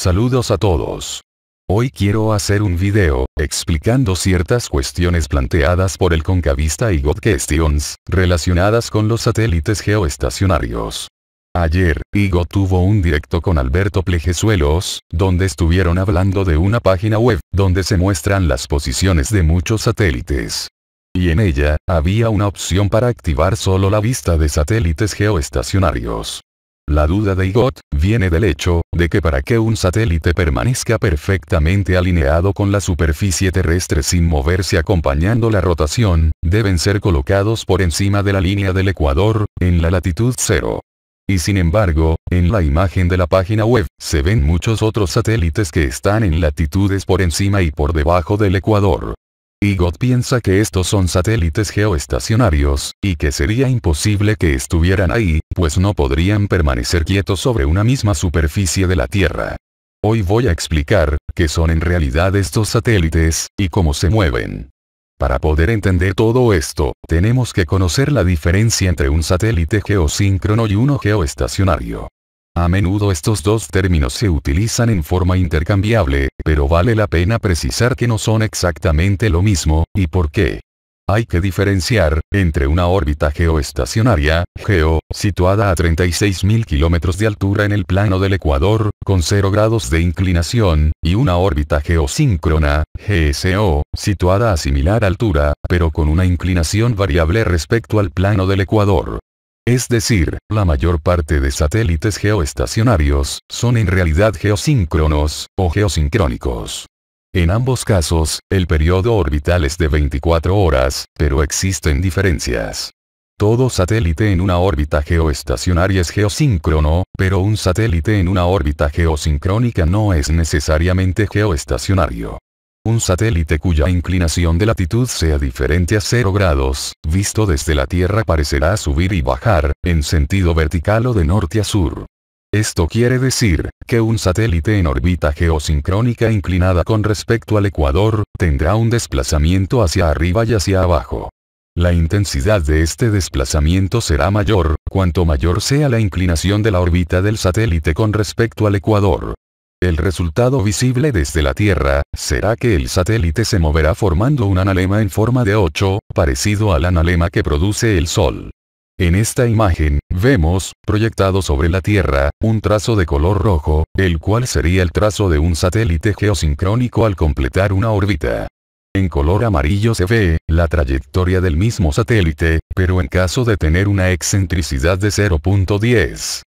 Saludos a todos. Hoy quiero hacer un video, explicando ciertas cuestiones planteadas por el Concavista y Questions, relacionadas con los satélites geoestacionarios. Ayer, Igo tuvo un directo con Alberto Plejezuelos, donde estuvieron hablando de una página web, donde se muestran las posiciones de muchos satélites. Y en ella, había una opción para activar solo la vista de satélites geoestacionarios. La duda de Igot, viene del hecho, de que para que un satélite permanezca perfectamente alineado con la superficie terrestre sin moverse acompañando la rotación, deben ser colocados por encima de la línea del ecuador, en la latitud cero. Y sin embargo, en la imagen de la página web, se ven muchos otros satélites que están en latitudes por encima y por debajo del ecuador. Igot piensa que estos son satélites geoestacionarios, y que sería imposible que estuvieran ahí, pues no podrían permanecer quietos sobre una misma superficie de la Tierra. Hoy voy a explicar, qué son en realidad estos satélites, y cómo se mueven. Para poder entender todo esto, tenemos que conocer la diferencia entre un satélite geosíncrono y uno geoestacionario. A menudo estos dos términos se utilizan en forma intercambiable, pero vale la pena precisar que no son exactamente lo mismo, y por qué. Hay que diferenciar, entre una órbita geoestacionaria, geo, situada a 36.000 kilómetros de altura en el plano del ecuador, con 0 grados de inclinación, y una órbita geosíncrona, GSO, situada a similar altura, pero con una inclinación variable respecto al plano del ecuador. Es decir, la mayor parte de satélites geoestacionarios, son en realidad geosíncronos, o geosincrónicos. En ambos casos, el periodo orbital es de 24 horas, pero existen diferencias. Todo satélite en una órbita geoestacionaria es geosíncrono, pero un satélite en una órbita geosincrónica no es necesariamente geoestacionario un satélite cuya inclinación de latitud sea diferente a 0 grados, visto desde la Tierra parecerá subir y bajar, en sentido vertical o de norte a sur. Esto quiere decir, que un satélite en órbita geosincrónica inclinada con respecto al ecuador, tendrá un desplazamiento hacia arriba y hacia abajo. La intensidad de este desplazamiento será mayor, cuanto mayor sea la inclinación de la órbita del satélite con respecto al ecuador. El resultado visible desde la Tierra, será que el satélite se moverá formando un analema en forma de 8, parecido al analema que produce el Sol. En esta imagen, vemos, proyectado sobre la Tierra, un trazo de color rojo, el cual sería el trazo de un satélite geosincrónico al completar una órbita. En color amarillo se ve, la trayectoria del mismo satélite, pero en caso de tener una excentricidad de 0.10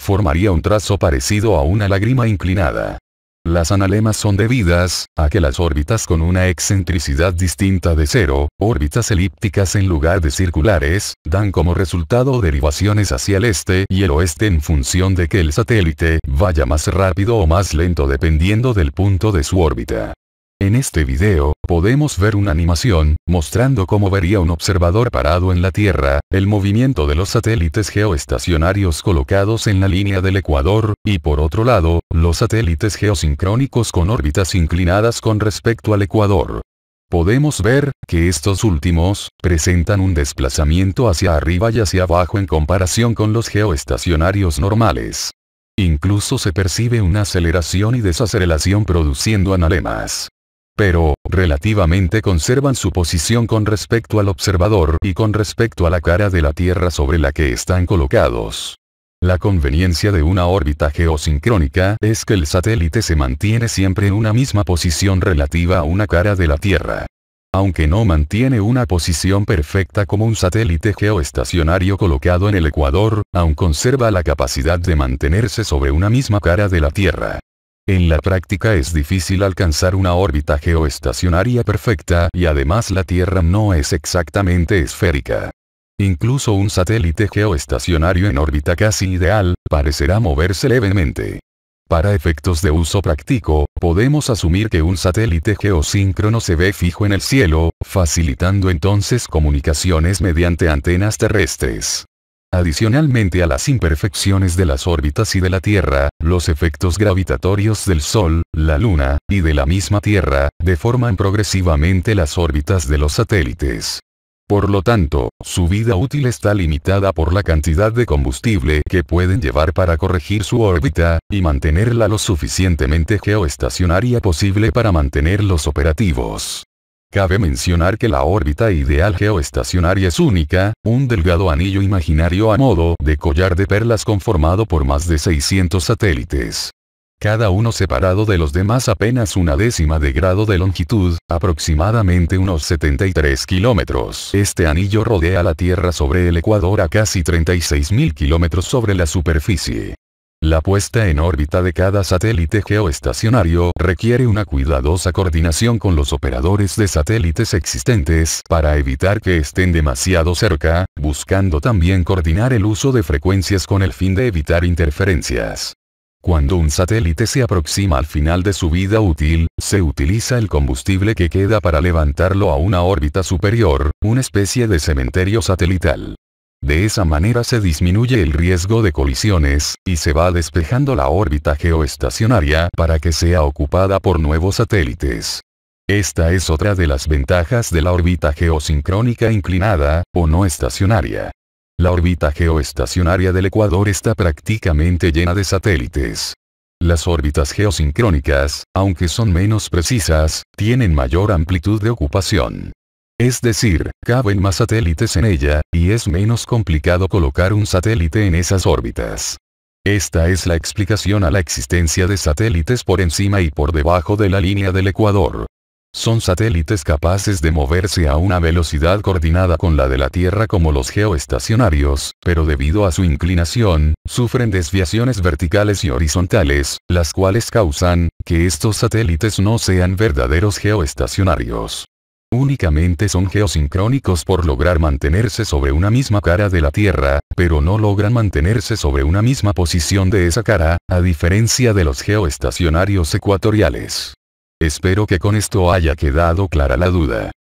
formaría un trazo parecido a una lágrima inclinada. Las analemas son debidas a que las órbitas con una excentricidad distinta de cero, órbitas elípticas en lugar de circulares, dan como resultado derivaciones hacia el este y el oeste en función de que el satélite vaya más rápido o más lento dependiendo del punto de su órbita. En este video, podemos ver una animación, mostrando cómo vería un observador parado en la Tierra, el movimiento de los satélites geoestacionarios colocados en la línea del Ecuador, y por otro lado, los satélites geosincrónicos con órbitas inclinadas con respecto al Ecuador. Podemos ver, que estos últimos, presentan un desplazamiento hacia arriba y hacia abajo en comparación con los geoestacionarios normales. Incluso se percibe una aceleración y desaceleración produciendo analemas pero, relativamente conservan su posición con respecto al observador y con respecto a la cara de la Tierra sobre la que están colocados. La conveniencia de una órbita geosincrónica es que el satélite se mantiene siempre en una misma posición relativa a una cara de la Tierra. Aunque no mantiene una posición perfecta como un satélite geoestacionario colocado en el Ecuador, aún conserva la capacidad de mantenerse sobre una misma cara de la Tierra. En la práctica es difícil alcanzar una órbita geoestacionaria perfecta y además la Tierra no es exactamente esférica. Incluso un satélite geoestacionario en órbita casi ideal, parecerá moverse levemente. Para efectos de uso práctico, podemos asumir que un satélite geosíncrono se ve fijo en el cielo, facilitando entonces comunicaciones mediante antenas terrestres. Adicionalmente a las imperfecciones de las órbitas y de la Tierra, los efectos gravitatorios del Sol, la Luna, y de la misma Tierra, deforman progresivamente las órbitas de los satélites. Por lo tanto, su vida útil está limitada por la cantidad de combustible que pueden llevar para corregir su órbita, y mantenerla lo suficientemente geoestacionaria posible para mantenerlos operativos. Cabe mencionar que la órbita ideal geoestacionaria es única, un delgado anillo imaginario a modo de collar de perlas conformado por más de 600 satélites. Cada uno separado de los demás apenas una décima de grado de longitud, aproximadamente unos 73 kilómetros. Este anillo rodea la Tierra sobre el Ecuador a casi 36.000 kilómetros sobre la superficie. La puesta en órbita de cada satélite geoestacionario requiere una cuidadosa coordinación con los operadores de satélites existentes para evitar que estén demasiado cerca, buscando también coordinar el uso de frecuencias con el fin de evitar interferencias. Cuando un satélite se aproxima al final de su vida útil, se utiliza el combustible que queda para levantarlo a una órbita superior, una especie de cementerio satelital. De esa manera se disminuye el riesgo de colisiones, y se va despejando la órbita geoestacionaria para que sea ocupada por nuevos satélites. Esta es otra de las ventajas de la órbita geosincrónica inclinada, o no estacionaria. La órbita geoestacionaria del Ecuador está prácticamente llena de satélites. Las órbitas geosincrónicas, aunque son menos precisas, tienen mayor amplitud de ocupación. Es decir, caben más satélites en ella, y es menos complicado colocar un satélite en esas órbitas. Esta es la explicación a la existencia de satélites por encima y por debajo de la línea del ecuador. Son satélites capaces de moverse a una velocidad coordinada con la de la Tierra como los geoestacionarios, pero debido a su inclinación, sufren desviaciones verticales y horizontales, las cuales causan que estos satélites no sean verdaderos geoestacionarios. Únicamente son geosincrónicos por lograr mantenerse sobre una misma cara de la Tierra, pero no logran mantenerse sobre una misma posición de esa cara, a diferencia de los geoestacionarios ecuatoriales. Espero que con esto haya quedado clara la duda.